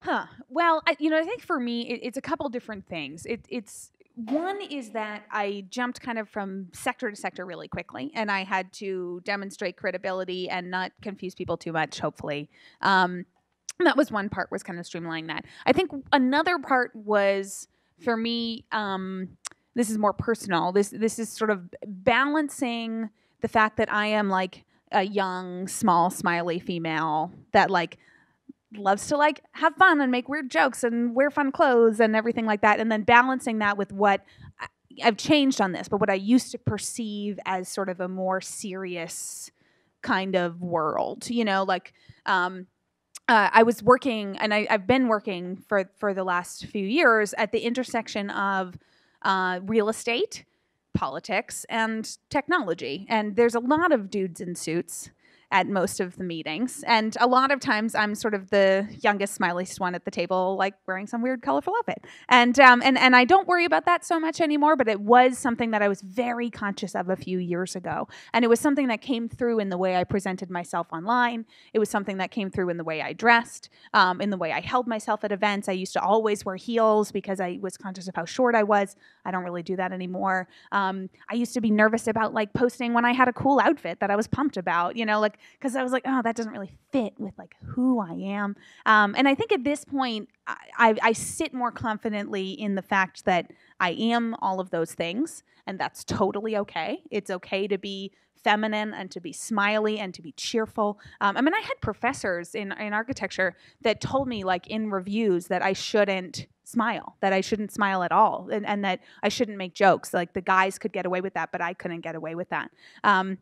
Huh. Well, I, you know, I think for me, it, it's a couple different things. It, it's one is that I jumped kind of from sector to sector really quickly, and I had to demonstrate credibility and not confuse people too much. Hopefully, um, that was one part was kind of streamlining that. I think another part was for me. Um, this is more personal. This this is sort of balancing the fact that I am like a young, small, smiley female that like loves to like have fun and make weird jokes and wear fun clothes and everything like that and then balancing that with what I, have changed on this, but what I used to perceive as sort of a more serious kind of world, you know, like um, uh, I was working and I, have been working for for the last few years at the intersection of uh, real estate, politics, and technology. And there's a lot of dudes in suits at most of the meetings. And a lot of times I'm sort of the youngest, smileiest one at the table, like wearing some weird colorful outfit. And, um, and, and I don't worry about that so much anymore, but it was something that I was very conscious of a few years ago. And it was something that came through in the way I presented myself online. It was something that came through in the way I dressed, um, in the way I held myself at events. I used to always wear heels because I was conscious of how short I was. I don't really do that anymore. Um, I used to be nervous about like posting when I had a cool outfit that I was pumped about, you know, like because I was like, oh, that doesn't really fit with like who I am. Um, and I think at this point, I, I, I sit more confidently in the fact that I am all of those things, and that's totally okay. It's okay to be feminine and to be smiley and to be cheerful. Um, I mean, I had professors in, in architecture that told me, like in reviews, that I shouldn't smile, that I shouldn't smile at all, and, and that I shouldn't make jokes. Like the guys could get away with that, but I couldn't get away with that. Um,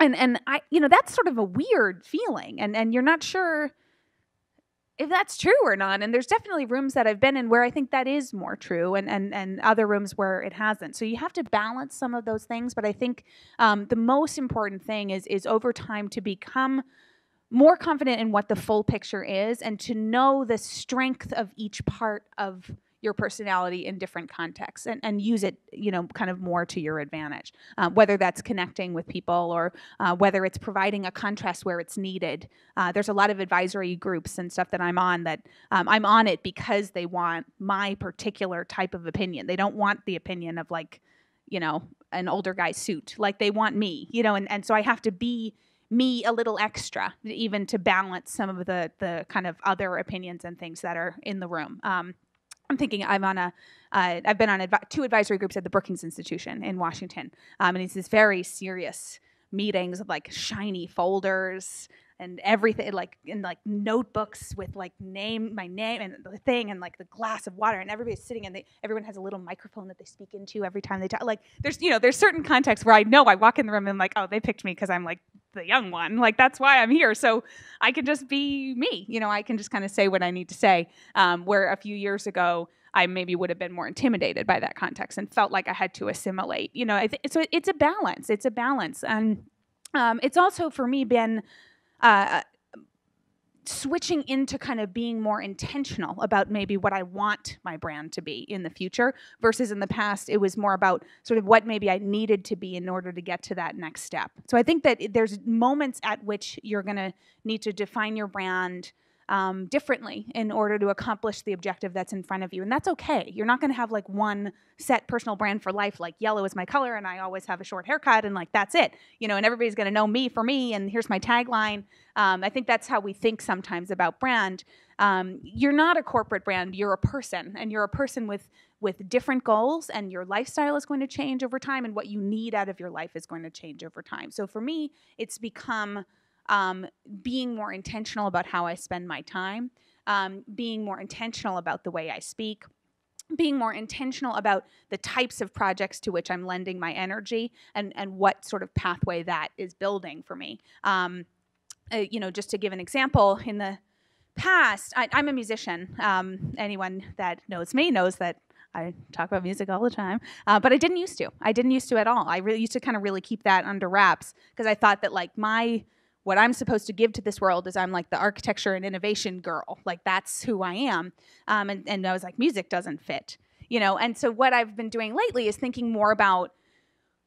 and and I you know that's sort of a weird feeling and and you're not sure if that's true or not and there's definitely rooms that I've been in where I think that is more true and and and other rooms where it hasn't so you have to balance some of those things but I think um, the most important thing is is over time to become more confident in what the full picture is and to know the strength of each part of your personality in different contexts and, and use it, you know, kind of more to your advantage, uh, whether that's connecting with people or uh, whether it's providing a contrast where it's needed. Uh, there's a lot of advisory groups and stuff that I'm on that um, I'm on it because they want my particular type of opinion. They don't want the opinion of like, you know, an older guy suit. Like they want me, you know, and, and so I have to be me a little extra even to balance some of the the kind of other opinions and things that are in the room um, I'm thinking I'm on a, have uh, been on advi- two advisory groups at the Brookings Institution in Washington, um, and it's these very serious meetings of like shiny folders and everything, like in like notebooks with like name, my name, and the thing, and like the glass of water, and everybody's sitting, and they, everyone has a little microphone that they speak into every time they talk. Like there's, you know, there's certain contexts where I know I walk in the room and I'm like, oh, they picked me because I'm like the young one. Like that's why I'm here. So I can just be me. You know, I can just kind of say what I need to say. Um, where a few years ago, I maybe would have been more intimidated by that context and felt like I had to assimilate. You know, th- so it's a balance. It's a balance, and um, it's also for me been. Uh, switching into kind of being more intentional about maybe what I want my brand to be in the future versus in the past it was more about sort of what maybe I needed to be in order to get to that next step. So I think that there's moments at which you're going to need to define your brand, um, differently in order to accomplish the objective that's in front of you. And that's okay. You're not going to have like one set personal brand for life, like yellow is my color and I always have a short haircut and like that's it, you know, and everybody's going to know me for me and here's my tagline. Um, I think that's how we think sometimes about brand. Um, you're not a corporate brand, you're a person and you're a person with with different goals and your lifestyle is going to change over time and what you need out of your life is going to change over time. So for me, it's become um, being more intentional about how I spend my time, um, being more intentional about the way I speak, being more intentional about the types of projects to which I'm lending my energy and, and what sort of pathway that is building for me. Um, uh, you know, just to give an example, in the past, I, am a musician. Um, anyone that knows me knows that I talk about music all the time, uh, but I didn't used to. I didn't used to at all. I really used to kind of really keep that under wraps because I thought that like my what I'm supposed to give to this world is I'm like the architecture and innovation girl. Like that's who I am. Um, and, and I was like, music doesn't fit, you know? And so what I've been doing lately is thinking more about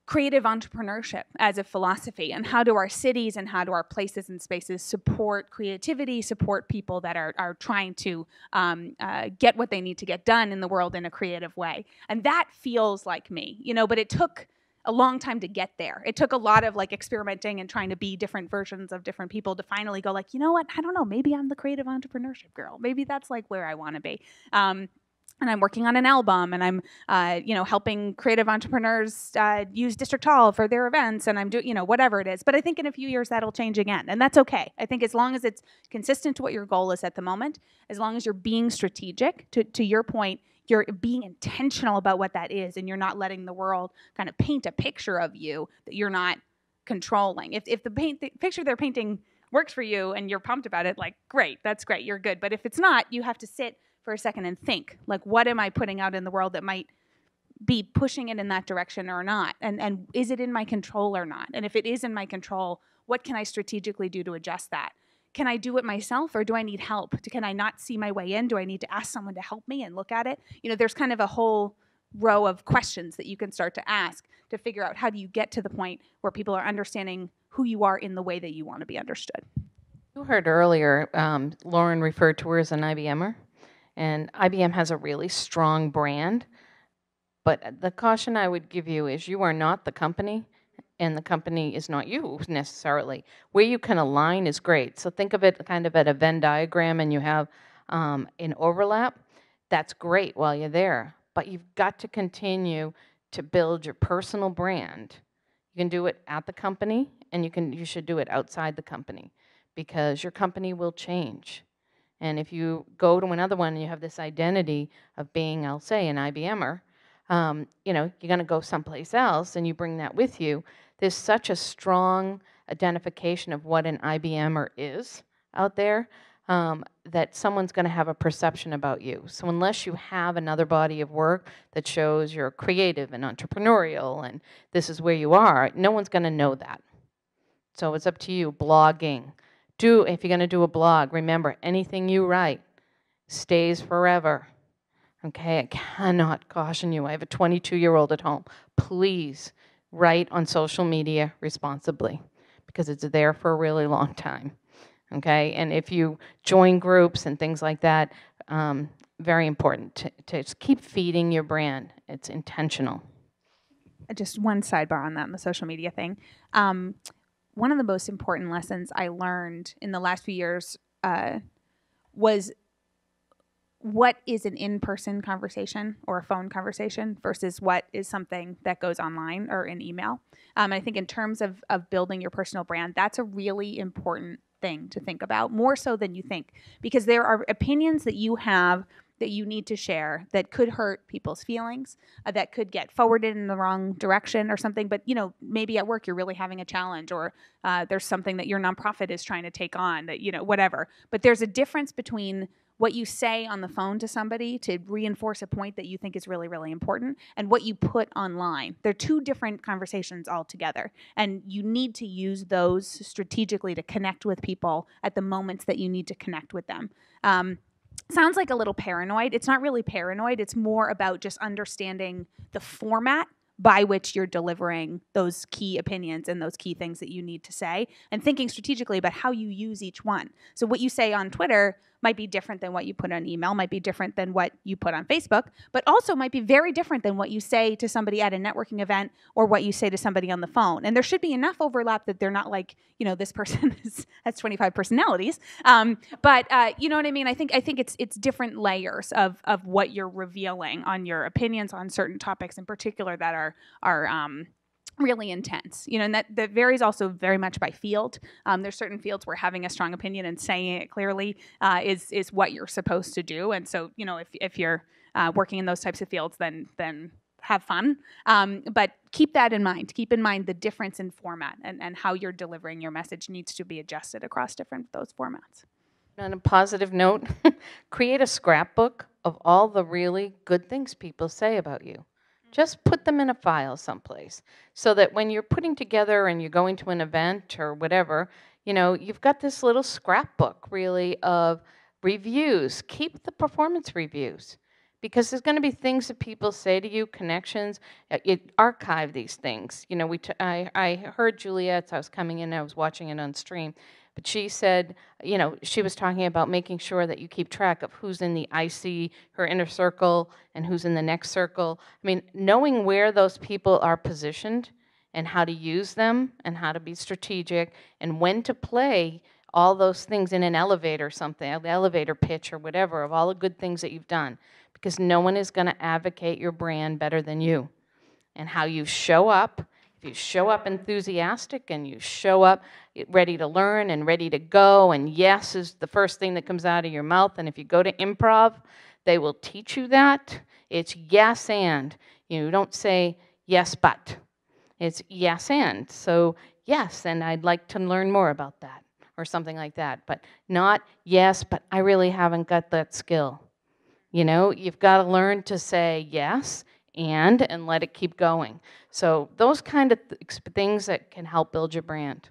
creative entrepreneurship as a philosophy and how do our cities and how do our places and spaces support creativity support people that are, are trying to um, uh, get what they need to get done in the world in a creative way and that feels like me you know but it took a long time to get there. It took a lot of like experimenting and trying to be different versions of different people to finally go like, you know what? I don't know. Maybe I'm the creative entrepreneurship girl. Maybe that's like where I want to be. Um, and I'm working on an album, and I'm, uh, you know, helping creative entrepreneurs uh, use District Hall for their events, and I'm doing, you know, whatever it is. But I think in a few years that'll change again, and that's okay. I think as long as it's consistent to what your goal is at the moment, as long as you're being strategic, to to your point, you're being intentional about what that is and you're not letting the world kind of paint a picture of you that you're not controlling if, if the paint the picture they're painting works for you and you're pumped about it like great that's great you're good but if it's not you have to sit for a second and think like what am i putting out in the world that might be pushing it in that direction or not and and is it in my control or not and if it is in my control what can i strategically do to adjust that can I do it myself or do I need help? Can I not see my way in? Do I need to ask someone to help me and look at it? You know, there's kind of a whole row of questions that you can start to ask to figure out how do you get to the point where people are understanding who you are in the way that you want to be understood. You heard earlier, um, Lauren referred to her as an IBMer, and IBM has a really strong brand. But the caution I would give you is you are not the company, and the company is not you necessarily. Where you can align is great. So think of it kind of at a Venn diagram and you have um, an overlap. That's great while you're there, but you've got to continue to build your personal brand. You can do it at the company and you can you should do it outside the company because your company will change. And if you go to another one and you have this identity of being, I'll say, an IBMer, um, you know, you're going to go someplace else and you bring that with you. There's such a strong identification of what an IBMer is out there um, that someone's going to have a perception about you. So unless you have another body of work that shows you're creative and entrepreneurial and this is where you are, no one's going to know that. So it's up to you. Blogging. Do if you're going to do a blog, remember anything you write stays forever. Okay, I cannot caution you. I have a 22 year old at home. Please write on social media responsibly because it's there for a really long time. Okay, and if you join groups and things like that, um, very important to, to just keep feeding your brand. It's intentional. Just one sidebar on that, on the social media thing. Um, one of the most important lessons I learned in the last few years uh, was what is an in-person conversation or a phone conversation versus what is something that goes online or in email um, i think in terms of, of building your personal brand that's a really important thing to think about more so than you think because there are opinions that you have that you need to share that could hurt people's feelings uh, that could get forwarded in the wrong direction or something but you know maybe at work you're really having a challenge or uh, there's something that your nonprofit is trying to take on that you know whatever but there's a difference between what you say on the phone to somebody to reinforce a point that you think is really, really important, and what you put online. They're two different conversations altogether. And you need to use those strategically to connect with people at the moments that you need to connect with them. Um, sounds like a little paranoid. It's not really paranoid, it's more about just understanding the format by which you're delivering those key opinions and those key things that you need to say and thinking strategically about how you use each one. So what you say on Twitter might be different than what you put on email, might be different than what you put on Facebook, but also might be very different than what you say to somebody at a networking event or what you say to somebody on the phone. And there should be enough overlap that they're not like, you know, this person is, has 25 personalities. Um, but uh, you know what I mean? I think I think it's it's different layers of of what you're revealing on your opinions on certain topics in particular that are are um, really intense you know and that, that varies also very much by field um, there's certain fields where having a strong opinion and saying it clearly uh, is is what you're supposed to do and so you know if, if you're uh, working in those types of fields then then have fun um, but keep that in mind keep in mind the difference in format and, and how you're delivering your message needs to be adjusted across different those formats on a positive note create a scrapbook of all the really good things people say about you just put them in a file someplace so that when you're putting together and you're going to an event or whatever, you know, you've got this little scrapbook really of reviews. Keep the performance reviews because there's going to be things that people say to you, connections. Uh, you archive these things. You know, we t- I, I heard Juliet's. I was coming in. I was watching it on stream, but she said, you know, she was talking about making sure that you keep track of who's in the IC, her inner circle, and who's in the next circle. I mean, knowing where those people are positioned and how to use them and how to be strategic and when to play all those things in an elevator something an elevator pitch or whatever of all the good things that you've done because no one is going to advocate your brand better than you and how you show up you show up enthusiastic and you show up ready to learn and ready to go, and yes is the first thing that comes out of your mouth, and if you go to improv, they will teach you that. It's yes and. You don't say yes but. It's yes and. So, yes, and I'd like to learn more about that, or something like that. But not yes, but I really haven't got that skill. You know, you've got to learn to say yes and and let it keep going. So those kind of th- things that can help build your brand.